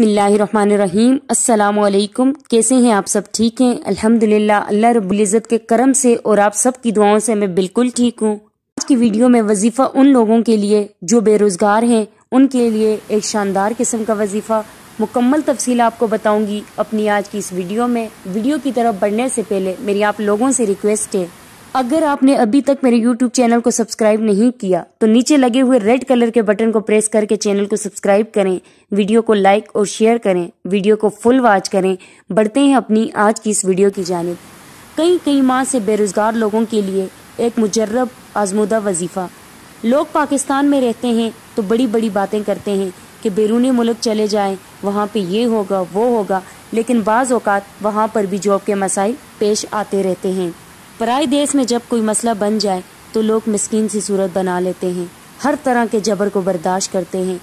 बिसमीम् अल्लाम कैसे हैं आप सब ठीक हैं अल्हम्दुलिल्लाह अल्लाह रब्ज़त के करम से और आप सब की दुआओं से मैं बिल्कुल ठीक हूँ आज की वीडियो में वजीफ़ा उन लोगों के लिए जो बेरोज़गार हैं उनके लिए एक शानदार किस्म का वजीफ़ा मुकम्मल तफसील आपको बताऊंगी अपनी आज की इस वीडियो में वीडियो की तरफ बढ़ने से पहले मेरी आप लोगों से रिक्वेस्ट है अगर आपने अभी तक मेरे YouTube चैनल को सब्सक्राइब नहीं किया तो नीचे लगे हुए रेड कलर के बटन को प्रेस करके चैनल को सब्सक्राइब करें वीडियो को लाइक और शेयर करें वीडियो को फुल वॉच करें बढ़ते हैं अपनी आज की इस वीडियो की जानब कई कई माह से बेरोज़गार लोगों के लिए एक मुजर्रब आजमुदा वजीफ़ा लोग पाकिस्तान में रहते हैं तो बड़ी बड़ी बातें करते हैं कि बैरूनी मुल्क चले जाएं वहाँ पे ये होगा वो होगा लेकिन बाज़ अवत वहाँ पर भी जॉब के मसाइल पेश आते रहते हैं पराए देश में जब कोई मसला बन जाए तो लोग मस्किन सी सूरत बना लेते हैं हर तरह के जबर को बर्दाश्त करते हैं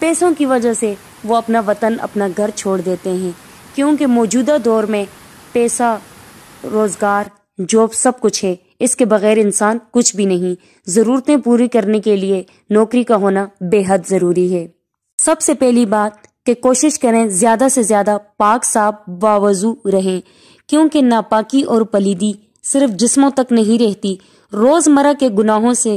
पैसों की वजह से वो अपना वतन अपना घर छोड़ देते हैं क्योंकि मौजूदा दौर में पैसा रोज़गार जॉब सब कुछ है इसके बगैर इंसान कुछ भी नहीं ज़रूरतें पूरी करने के लिए नौकरी का होना बेहद ज़रूरी है सबसे पहली बात कि कोशिश करें ज़्यादा से ज़्यादा पाक साफ बावजू रहें क्योंकि नापाकी और पलीदी सिर्फ जिस्मों तक नहीं रहती रोज़मर्रा के गुनाहों से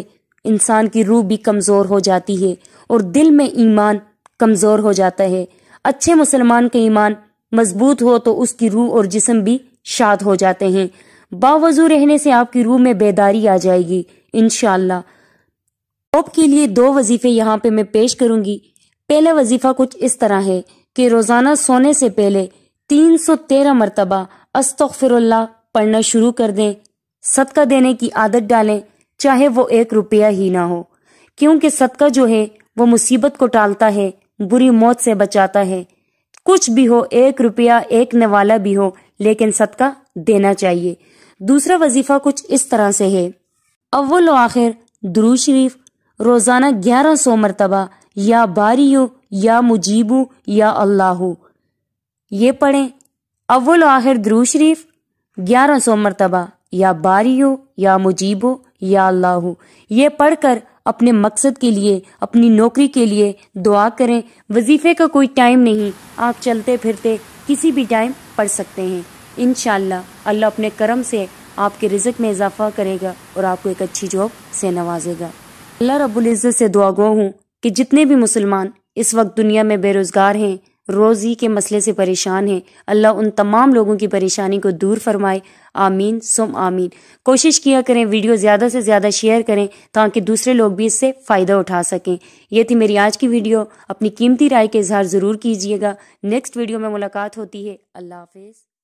इंसान की रूह भी कमज़ोर हो जाती है और दिल में ईमान कमज़ोर हो जाता है अच्छे मुसलमान का ईमान मजबूत हो तो उसकी रूह और जिसम भी शाद हो जाते हैं बावजू रहने से आपकी रूह में बेदारी आ जाएगी इनशाला जॉब के लिए दो वजीफे यहाँ पे मैं पेश करूंगी पहला वजीफा कुछ इस तरह है कि रोज़ाना सोने से पहले तीन सौ तेरह मरतबा अस्तफ़िरल्ला पढ़ना शुरू कर दें सदका देने की आदत डालें चाहे वो एक रुपया ही ना हो क्योंकि सदका जो है वो मुसीबत को टालता है बुरी मौत से बचाता है कुछ भी हो एक रुपया एक नवाला भी हो लेकिन सदका देना चाहिए दूसरा वजीफा कुछ इस तरह से है अव्वल आखिर दरू शरीफ रोज़ाना ग्यारह सौ मरतबा या हो या मुजीबू या अल्लाह ये पढ़ें अव्वल आखिर दरू शरीफ ग्यारह सौ मरतबा या बारी हो या मुजीब हो या अल्लाह हो ये पढ़कर अपने मकसद के लिए अपनी नौकरी के लिए दुआ करें वजीफे का कोई टाइम नहीं आप चलते फिरते किसी भी टाइम पढ़ सकते हैं इन अल्लाह अपने करम से आपके रिजक में इजाफा करेगा और आपको एक अच्छी जॉब से नवाजेगा अल्लाह रबुल्ज़त से दुआ गो हूँ कि जितने भी मुसलमान इस वक्त दुनिया में बेरोज़गार हैं रोज़ी के मसले से परेशान हैं अल्लाह उन तमाम लोगों की परेशानी को दूर फरमाए आमीन सुम आमीन कोशिश किया करें वीडियो ज़्यादा से ज़्यादा शेयर करें ताकि दूसरे लोग भी इससे फ़ायदा उठा सकें ये थी मेरी आज की वीडियो अपनी कीमती राय का इजहार ज़रूर कीजिएगा नेक्स्ट वीडियो में मुलाकात होती है अल्लाह हाफिज़